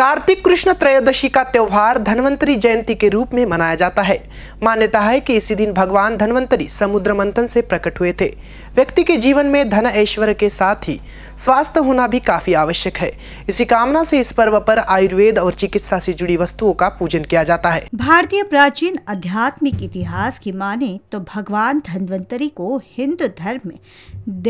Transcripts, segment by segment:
कार्तिक कृष्ण त्रयोदशी का त्यौहार धनवंतरी जयंती के रूप में मनाया जाता है मान्यता है कि इसी दिन भगवान धनवंतरी समुद्र मंथन से प्रकट हुए थे व्यक्ति के जीवन में धन ऐश्वर्य के साथ ही स्वास्थ्य होना भी काफी आवश्यक है इसी कामना से इस पर्व पर आयुर्वेद और चिकित्सा से जुड़ी वस्तुओं का पूजन किया जाता है भारतीय प्राचीन आध्यात्मिक इतिहास की माने तो भगवान धनवंतरी को हिंदू धर्म में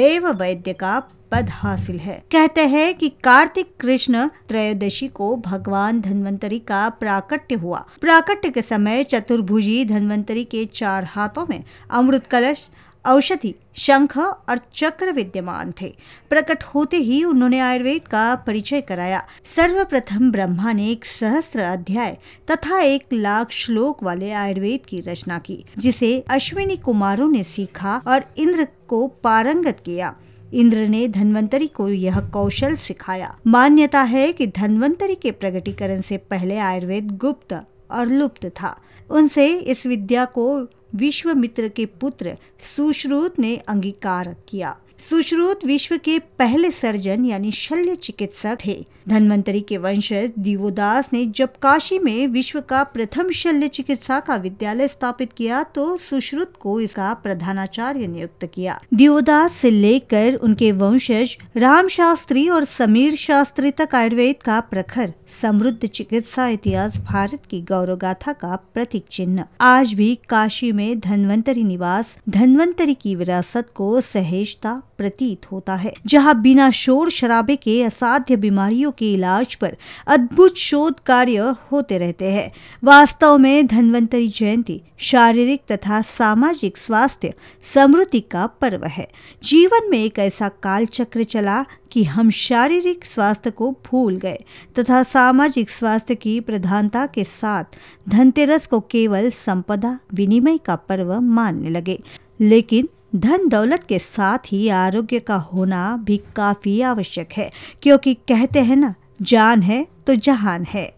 देव वैद्य का पद हासिल है कहते हैं कि कार्तिक कृष्ण त्रयोदशी को भगवान धन्वंतरी का प्राकट्य हुआ प्राकट्य के समय चतुर्भुजी धन्वंतरी के चार हाथों में अमृत कलश औषधि शंख और चक्र विद्यमान थे प्रकट होते ही उन्होंने आयुर्वेद का परिचय कराया सर्वप्रथम ब्रह्मा ने एक सहस्त्र अध्याय तथा एक लाख श्लोक वाले आयुर्वेद की रचना की जिसे अश्विनी कुमारों ने सीखा और इंद्र को पारंगत किया इंद्र ने धन्वंतरी को यह कौशल सिखाया मान्यता है कि धन्वंतरी के प्रगटीकरण से पहले आयुर्वेद गुप्त और लुप्त था उनसे इस विद्या को विश्वमित्र के पुत्र सुश्रुत ने अंगीकार किया सुश्रुत विश्व के पहले सर्जन यानी शल्य चिकित्सक थे धनवंतरी के वंशज दीवोदास ने जब काशी में विश्व का प्रथम शल्य चिकित्सा का विद्यालय स्थापित किया तो सुश्रुत को इसका प्रधानाचार्य नियुक्त किया दीवोदास से लेकर उनके वंशज राम शास्त्री और समीर शास्त्री तक आयुर्वेद का प्रखर समृद्ध चिकित्सा इतिहास भारत की गौरव गाथा का प्रतीक चिन्ह आज भी काशी में धनवंतरी निवास धनवंतरी की विरासत को सहेजता प्रतीत होता है जहाँ बिना शोर शराबे के असाध्य बीमारियों के इलाज पर अद्भुत शोध कार्य होते रहते हैं वास्तव में धनवंतरी जयंती शारीरिक तथा सामाजिक स्वास्थ्य समृद्धि का पर्व है जीवन में एक ऐसा काल चक्र चला कि हम शारीरिक स्वास्थ्य को भूल गए तथा सामाजिक स्वास्थ्य की प्रधानता के साथ धनतेरस को केवल संपदा विनिमय का पर्व मानने लगे लेकिन धन दौलत के साथ ही आरोग्य का होना भी काफ़ी आवश्यक है क्योंकि कहते हैं ना जान है तो जहान है